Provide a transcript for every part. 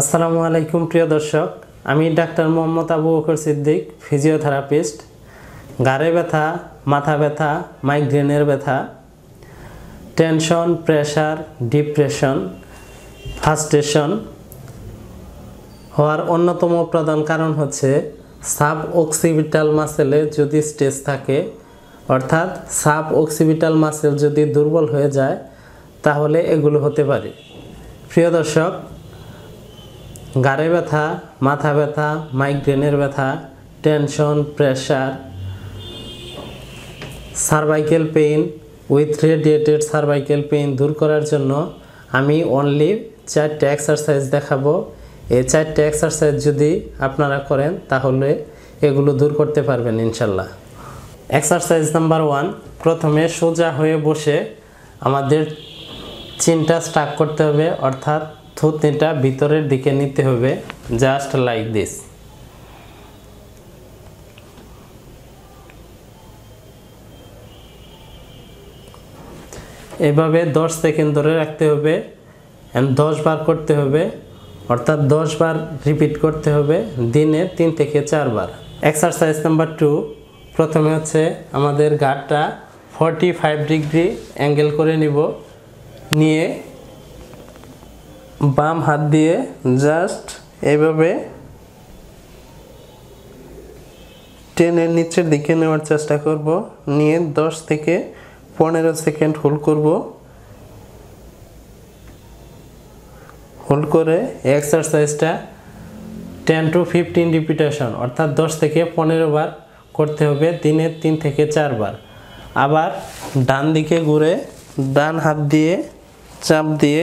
আসসালামু আলাইকুম প্রিয় দর্শক আমি ডাক্তার মোহাম্মদ আবু বকর সিদ্দিক ফিজিওথেরাপিস্ট গাড়ে ব্যথা মাথা ব্যথা মাইগ্রেনের ব্যথা টেনশন প্রেশার ডিপ্রেশন ফাস্টেশন হওয়ার অন্যতম প্রধান কারণ হচ্ছে সাব অক্সিভিটাল মাসেলে যদি স্ট্রেস থাকে অর্থাৎ সাব অক্সিভিটাল মাসেল যদি দুর্বল হয়ে যায় তাহলে এগুলো হতে পারে প্রিয় দর্শক গাড়ে ব্যথা মাথা ব্যথা মাইগ্রেনের ব্যথা tension pressure cervical pain with radiated cervical pain দূর করার জন্য আমি অনলি চারটে এক্সারসাইজ দেখাবো এই চারটে এক্সারসাইজ যদি আপনারা করেন তাহলে এগুলো দূর করতে পারবেন ইনশাল্লাহ এক্সারসাইজ নাম্বার ওয়ান প্রথমে সোজা হয়ে বসে আমাদের চিনটা স্টাক করতে হবে অর্থাৎ থুতনিটা ভিতরের দিকে নিতে হবে জাস্ট লাইক দিস এভাবে দশ সেকেন্ড ধরে রাখতে হবে অ্যান্ড দশ বার করতে হবে অর্থাৎ দশ বার রিপিট করতে হবে দিনে তিন থেকে চারবার এক্সারসাইজ নাম্বার টু প্রথমে হচ্ছে আমাদের গাঢ়টা ফর্টি ফাইভ ডিগ্রি অ্যাঙ্গেল করে নিব নিয়ে বাম হাত দিয়ে জাস্ট এভাবে টেনের নিচের দিকে নেওয়ার চেষ্টা করব নিয়ে দশ থেকে পনেরো সেকেন্ড হোল্ড করব হোল্ড করে এক্সারসাইজটা টেন টু ফিফটিন রিপিটেশন অর্থাৎ দশ থেকে পনেরো বার করতে হবে দিনে তিন থেকে চারবার আবার ডান দিকে ঘুরে ডান হাত দিয়ে চাপ দিয়ে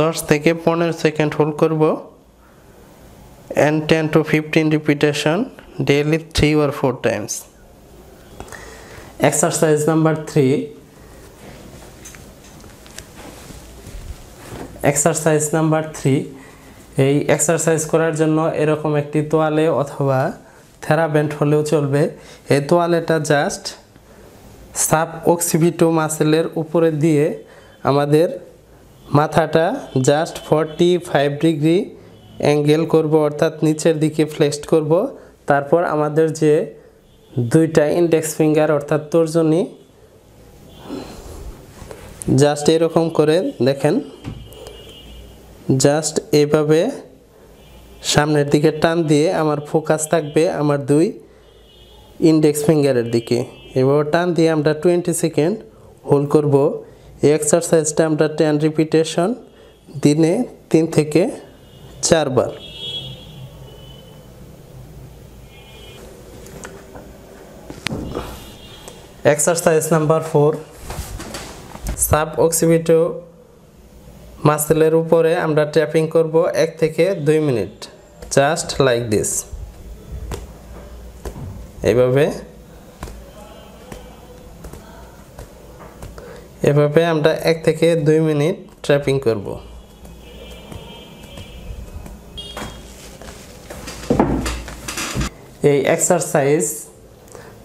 দশ থেকে পনেরো সেকেন্ড হোল্ড করব and ten to fifteen repetition daily three or four times exercise number three exercise number three এই এক্সারসাইজ করার জন্য এরকম একটি তোয়ালে অথবা থেরাবেন্ট হলেও চলবে এই তোয়ালেটা জাস্ট সাব অক্সিভিটো মাসেলের উপরে দিয়ে আমাদের মাথাটা just forty five degree angle করব অর্থাৎ নিচের দিকে ফ্লেক্সড করব তারপর আমাদের যে দুইটা ইন্ডেক্স ফিঙ্গার অর্থাৎ তর্জনী জাস্ট এরকম করে দেখেন জাস্ট এভাবে সামনের দিকে টান দিয়ে আমার ফোকাস থাকবে আমার দুই ইন্ডেক্স ফিঙ্গারের দিকে এভাবে টান দিয়ে আমরা টোয়েন্টি সেকেন্ড হোল্ড করবো এই এক্সারসাইজটা আমরা টেন রিপিটেশন দিনে তিন থেকে চারবার exercise number four suboccipital মাসেলের উপরে আমরা ট্যাপিং করব এক থেকে দুই মিনিট জাস্ট লাইক দিস এইভাবে এভাবে আমরা এক থেকে দুই মিনিট ট্র্যাপিং করব এই এক্সারসাইজ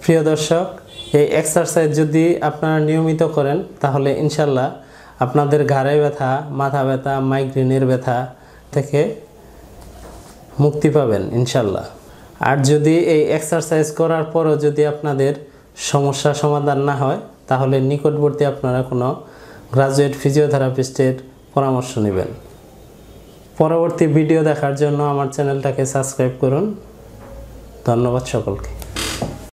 প্রিয় দর্শক এই এক্সারসাইজ যদি আপনারা নিয়মিত করেন তাহলে ইনশাল্লাহ আপনাদের ঘাড়ে ব্যথা মাথা ব্যথা মাইগ্রেনের ব্যথা থেকে মুক্তি পাবেন ইনশাল্লাহ আর যদি এই এক্সারসাইজ করার পরও যদি আপনাদের সমস্যা সমাধান না হয় তাহলে নিকটবর্তী আপনারা কোনো গ্রাজুয়েট ফিজিওথেরাপিস্টের পরামর্শ নেবেন পরবর্তী ভিডিও দেখার জন্য আমার চ্যানেলটাকে সাবস্ক্রাইব করুন ধন্যবাদ সকলকে